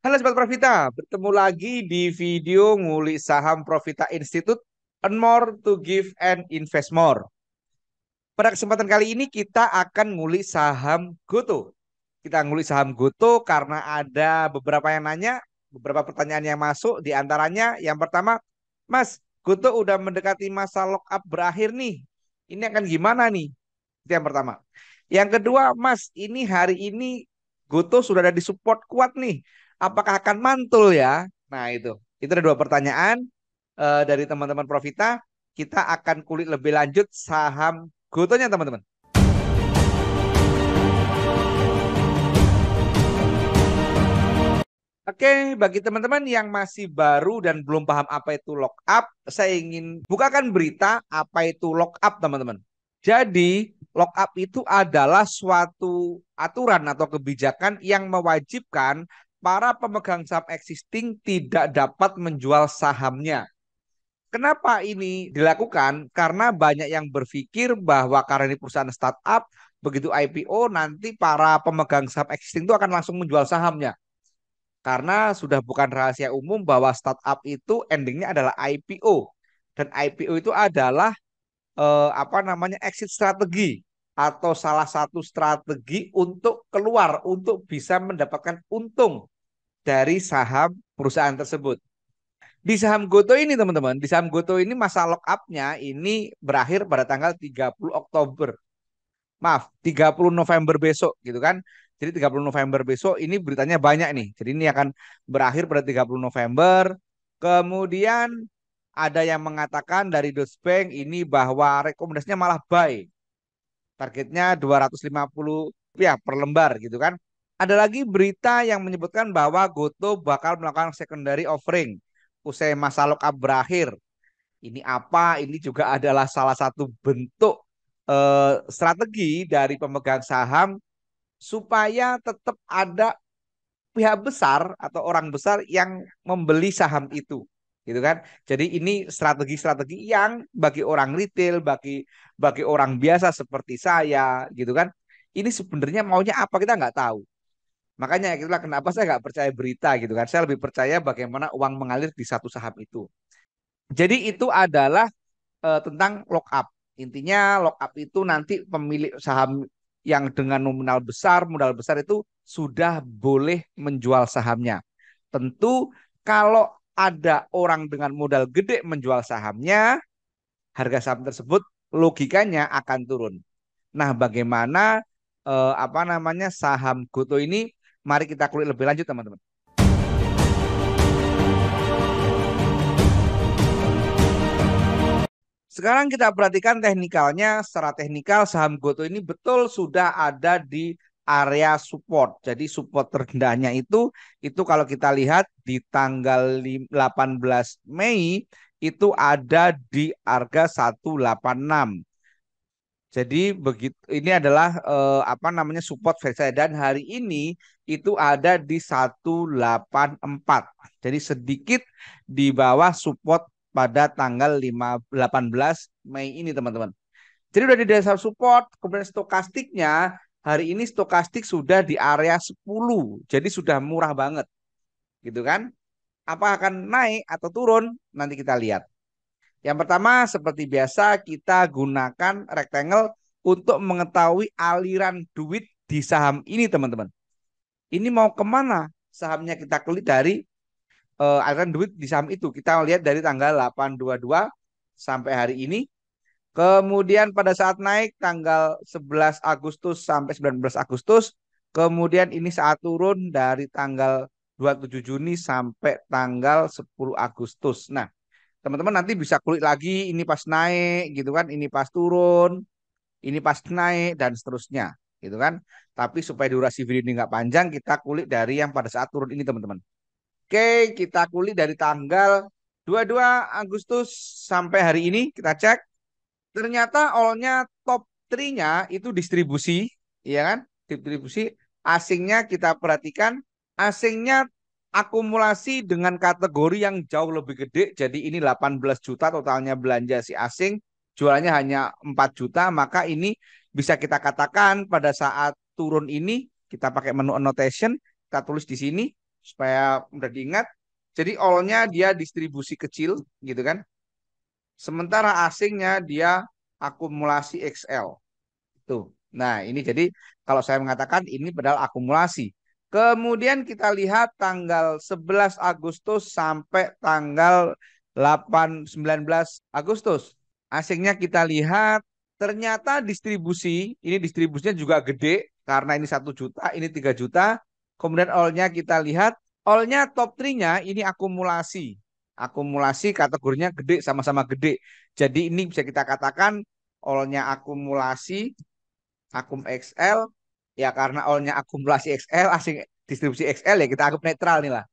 Halo Sobat Profita, bertemu lagi di video ngulik saham Profita Institute and More to Give and Invest More. Pada kesempatan kali ini kita akan ngulik saham Goto. Kita ngulik saham Goto karena ada beberapa yang nanya, beberapa pertanyaan yang masuk. Di antaranya yang pertama, Mas, Goto udah mendekati masa lock up berakhir nih. Ini akan gimana nih? Itu yang pertama. Yang kedua, Mas, ini hari ini Goto sudah ada di support kuat nih apakah akan mantul ya? Nah, itu. Itu ada dua pertanyaan uh, dari teman-teman Profita. Kita akan kulit lebih lanjut saham gotonya teman-teman. Oke, bagi teman-teman yang masih baru dan belum paham apa itu lock up, saya ingin bukakan berita apa itu lock up, teman-teman. Jadi, lock up itu adalah suatu aturan atau kebijakan yang mewajibkan para pemegang saham existing tidak dapat menjual sahamnya. Kenapa ini dilakukan? Karena banyak yang berpikir bahwa karena ini perusahaan startup, begitu IPO nanti para pemegang saham existing itu akan langsung menjual sahamnya. Karena sudah bukan rahasia umum bahwa startup itu endingnya adalah IPO dan IPO itu adalah eh, apa namanya exit strategi atau salah satu strategi untuk keluar untuk bisa mendapatkan untung dari saham perusahaan tersebut. Di saham Goto ini teman-teman, di saham Goto ini masa lock-up-nya ini berakhir pada tanggal 30 Oktober. Maaf, 30 November besok gitu kan. Jadi 30 November besok ini beritanya banyak nih. Jadi ini akan berakhir pada 30 November. Kemudian ada yang mengatakan dari Deutsche Bank ini bahwa rekomendasinya malah buy. Targetnya 250 ya per lembar gitu kan. Ada lagi berita yang menyebutkan bahwa Goto bakal melakukan secondary offering usai masa lockup berakhir. Ini apa? Ini juga adalah salah satu bentuk eh, strategi dari pemegang saham supaya tetap ada pihak besar atau orang besar yang membeli saham itu gitu kan. Jadi ini strategi-strategi yang bagi orang retail, bagi bagi orang biasa seperti saya, gitu kan. Ini sebenarnya maunya apa kita nggak tahu. Makanya itulah kenapa saya nggak percaya berita gitu kan. Saya lebih percaya bagaimana uang mengalir di satu saham itu. Jadi itu adalah uh, tentang lock up. Intinya lock up itu nanti pemilik saham yang dengan nominal besar, modal besar itu sudah boleh menjual sahamnya. Tentu kalau ada orang dengan modal gede menjual sahamnya, harga saham tersebut logikanya akan turun. Nah, bagaimana eh, apa namanya saham Goto ini Mari kita kulik lebih lanjut teman-teman. Sekarang kita perhatikan teknikalnya, secara teknikal saham Goto ini betul sudah ada di area support. Jadi support terendahnya itu itu kalau kita lihat di tanggal 18 Mei itu ada di harga 186. Jadi begitu ini adalah eh, apa namanya support versi dan hari ini itu ada di 184. Jadi sedikit di bawah support pada tanggal 18 Mei ini teman-teman. Jadi udah di dasar support, kemudian stokastiknya hari ini stokastik sudah di area 10. Jadi sudah murah banget. Gitu kan? Apa akan naik atau turun? Nanti kita lihat. Yang pertama seperti biasa kita gunakan rectangle untuk mengetahui aliran duit di saham ini teman-teman ini mau kemana sahamnya kita klik dari uh, aliran duit di saham itu. Kita lihat dari tanggal 822 sampai hari ini. Kemudian pada saat naik tanggal 11 Agustus sampai 19 Agustus. Kemudian ini saat turun dari tanggal 27 Juni sampai tanggal 10 Agustus. Nah, teman-teman nanti bisa kulik lagi ini pas naik gitu kan, ini pas turun, ini pas naik dan seterusnya gitu kan. Tapi supaya durasi video ini nggak panjang, kita kulik dari yang pada saat turun ini, teman-teman. Oke, kita kulik dari tanggal 22 Agustus sampai hari ini, kita cek. Ternyata all-nya top 3-nya itu distribusi, ya kan? Distribusi asingnya kita perhatikan, asingnya akumulasi dengan kategori yang jauh lebih gede. Jadi ini 18 juta totalnya belanja si asing, jualannya hanya 4 juta, maka ini bisa kita katakan pada saat turun ini kita pakai menu annotation, kita tulis di sini supaya mudah diingat. Jadi all dia distribusi kecil gitu kan. Sementara asingnya dia akumulasi XL. Tuh. Nah, ini jadi kalau saya mengatakan ini padahal akumulasi. Kemudian kita lihat tanggal 11 Agustus sampai tanggal 8 19 Agustus. Asingnya kita lihat Ternyata distribusi, ini distribusinya juga gede karena ini satu juta, ini tiga juta. Kemudian all-nya kita lihat, all-nya top 3-nya ini akumulasi. Akumulasi kategorinya gede sama-sama gede. Jadi ini bisa kita katakan all-nya akumulasi akum XL ya karena all-nya akumulasi XL asing distribusi XL ya kita anggap netral nih lah.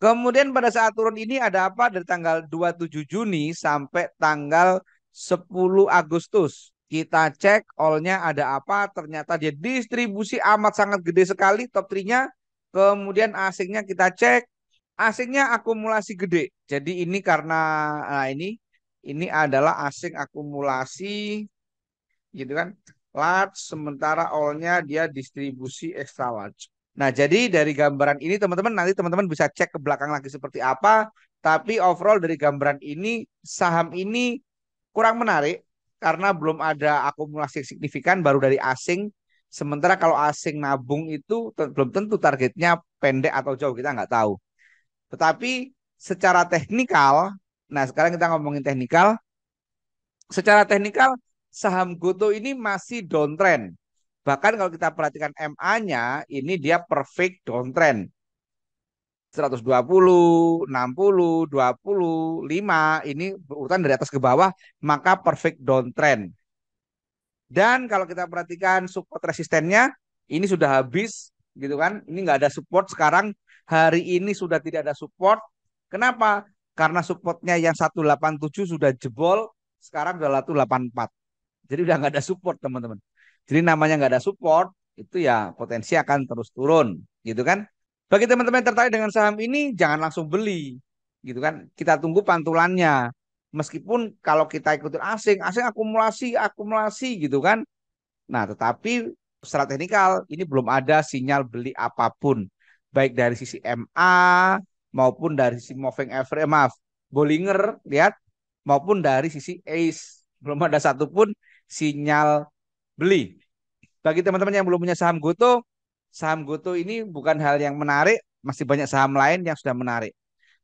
Kemudian pada saat turun ini ada apa dari tanggal 27 Juni sampai tanggal 10 Agustus. Kita cek all-nya ada apa, ternyata dia distribusi amat sangat gede sekali top 3-nya. Kemudian asingnya kita cek, asingnya akumulasi gede. Jadi ini karena nah ini ini adalah asing akumulasi gitu kan. Large sementara all-nya dia distribusi extra large. Nah, jadi dari gambaran ini teman-teman nanti teman-teman bisa cek ke belakang lagi seperti apa, tapi overall dari gambaran ini saham ini kurang menarik karena belum ada akumulasi signifikan baru dari asing. Sementara kalau asing nabung itu belum tentu targetnya pendek atau jauh kita nggak tahu. Tetapi secara teknikal, nah sekarang kita ngomongin teknikal. Secara teknikal saham Goto ini masih downtrend. Bahkan kalau kita perhatikan MA-nya ini dia perfect downtrend. 120, 60, 20, 5 ini urutan dari atas ke bawah maka perfect downtrend. Dan kalau kita perhatikan support resistennya ini sudah habis gitu kan. Ini nggak ada support sekarang hari ini sudah tidak ada support. Kenapa? Karena supportnya yang 187 sudah jebol sekarang sudah 184. Jadi udah nggak ada support teman-teman. Jadi namanya nggak ada support itu ya potensi akan terus turun gitu kan. Bagi teman-teman tertarik dengan saham ini, jangan langsung beli. Gitu kan? Kita tunggu pantulannya. Meskipun kalau kita ikutin asing, asing akumulasi, akumulasi gitu kan. Nah, tetapi secara teknikal ini belum ada sinyal beli apapun. Baik dari sisi MA maupun dari sisi moving average, eh, maaf, Bollinger lihat maupun dari sisi ACE. Belum ada satupun sinyal beli. Bagi teman-teman yang belum punya saham Goto, saham Goto ini bukan hal yang menarik, masih banyak saham lain yang sudah menarik.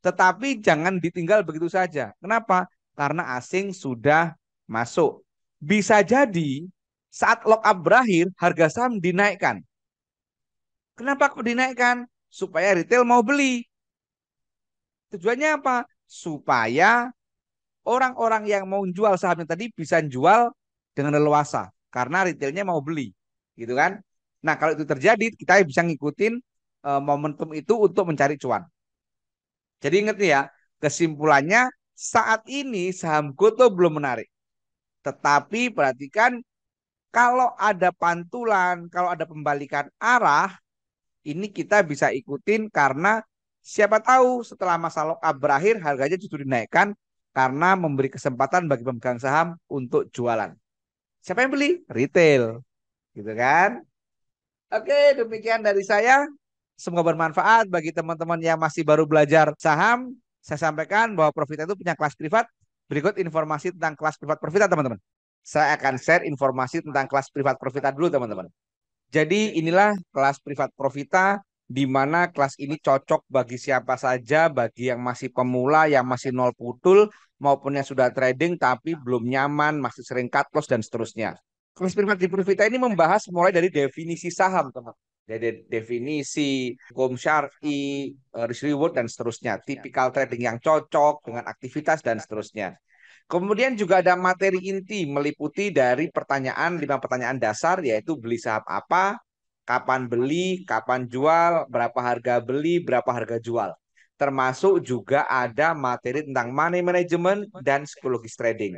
Tetapi jangan ditinggal begitu saja. Kenapa? Karena asing sudah masuk. Bisa jadi saat lock up berakhir harga saham dinaikkan. Kenapa kok dinaikkan? Supaya retail mau beli. Tujuannya apa? Supaya orang-orang yang mau jual sahamnya tadi bisa jual dengan leluasa karena retailnya mau beli, gitu kan? Nah, kalau itu terjadi, kita bisa ngikutin uh, momentum itu untuk mencari cuan. Jadi ingat ya, kesimpulannya saat ini saham goto belum menarik. Tetapi perhatikan kalau ada pantulan, kalau ada pembalikan arah, ini kita bisa ikutin karena siapa tahu setelah masa lockup berakhir harganya justru dinaikkan karena memberi kesempatan bagi pemegang saham untuk jualan. Siapa yang beli? Retail. Gitu kan? Oke, demikian dari saya. Semoga bermanfaat bagi teman-teman yang masih baru belajar saham. Saya sampaikan bahwa Profita itu punya kelas privat. Berikut informasi tentang kelas privat Profita, teman-teman. Saya akan share informasi tentang kelas privat Profita dulu, teman-teman. Jadi inilah kelas privat Profita di mana kelas ini cocok bagi siapa saja, bagi yang masih pemula, yang masih nol putul, maupun yang sudah trading tapi belum nyaman, masih sering cut loss, dan seterusnya eksperimen di Profita ini membahas mulai dari definisi saham, teman. Jadi definisi hukum syar'i, eh, risk reward dan seterusnya, iya. tipikal trading yang cocok dengan aktivitas dan seterusnya. Kemudian juga ada materi inti meliputi dari pertanyaan lima pertanyaan dasar yaitu beli saham apa, kapan beli, kapan jual, berapa harga beli, berapa harga jual. Termasuk juga ada materi tentang money management dan psikologis trading.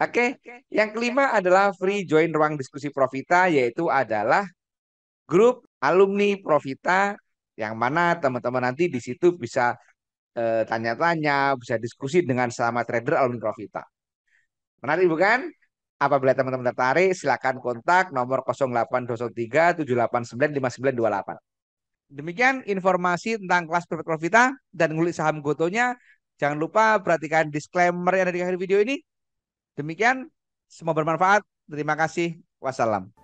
Oke, yang kelima adalah free join ruang diskusi Profita yaitu adalah grup alumni Profita yang mana teman-teman nanti di situ bisa tanya eh, tanya-tanya, bisa diskusi dengan sama trader alumni Profita. Menarik bukan? Apabila teman-teman tertarik, silakan kontak nomor 0803 Demikian informasi tentang kelas Profit Profita dan ngulik saham gotonya. Jangan lupa perhatikan disclaimer yang ada di akhir video ini. Demikian, semoga bermanfaat. Terima kasih. Wassalam.